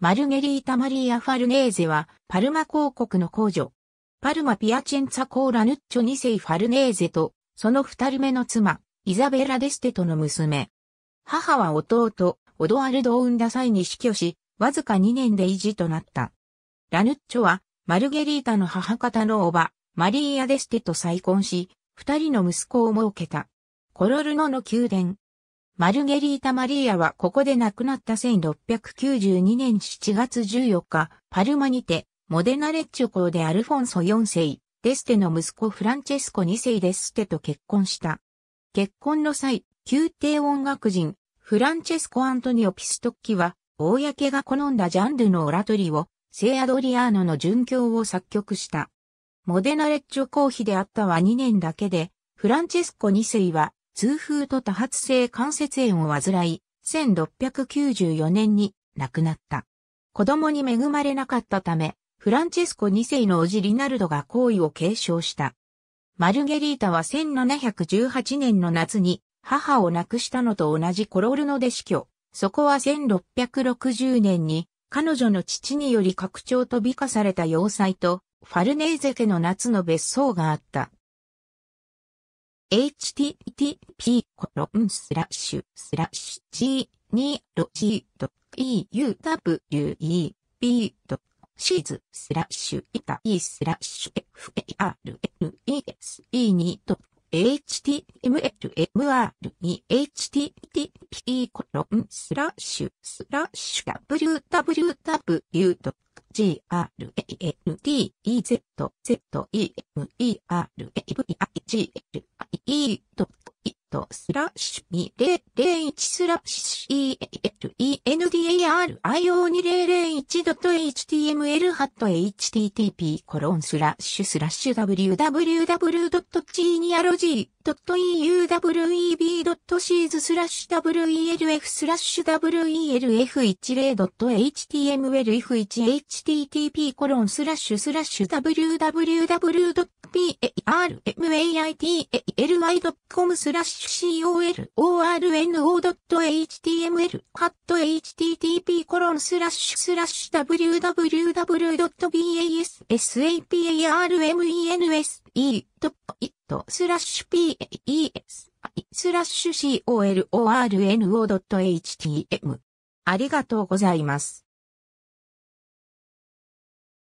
マルゲリータ・マリーア・ファルネーゼは、パルマ公国の皇女。パルマ・ピアチェンツァ・コーラ・ヌッチョ2世ファルネーゼと、その二人目の妻、イザベラ・デステとの娘。母は弟、オドアルドを産んだ際に死去し、わずか2年で維持となった。ラヌッチョは、マルゲリータの母方のおば、マリーア・デステと再婚し、二人の息子を設けた。コロルノの宮殿、マルゲリータ・マリーアはここで亡くなった1692年7月14日、パルマにて、モデナレッチョ公でアルフォンソ4世、デステの息子フランチェスコ2世デステと結婚した。結婚の際、宮廷音楽人、フランチェスコ・アントニオ・ピストッキは、公が好んだジャンルのオラトリを、聖アドリアーノの殉教を作曲した。モデナレッチョ公妃であったは2年だけで、フランチェスコ2世は痛風と多発性関節炎を患い、1694年に亡くなった。子供に恵まれなかったため、フランチェスコ2世の叔父リナルドが行為を継承した。マルゲリータは1718年の夏に母を亡くしたのと同じコロルノで死去。そこは1660年に彼女の父により拡張と美化された要塞とファルネーゼ家の夏の別荘があった。http コロンスラッシュスラッシュ g 2 e u w e シーズスラッシュイタイスラッシュ farnes2.htmlmr2http e コロンスラッシュスラッシュ www. grandezzemergl v e.e. スラッシュ2001スラッシュ e endar2001.html-http i o コロンスラッシュスラッシュ www.genealogy.euweb.cs s e スラッシュ welf スラッシュ welf10.htmlf1http i コロンスラッシュスラッシュ www.parmaitly.com a スラッシュ colorno.html http://www.basarmense.it s p a スラッシュ pees スラッシュ colorno.htm ありがとうございます。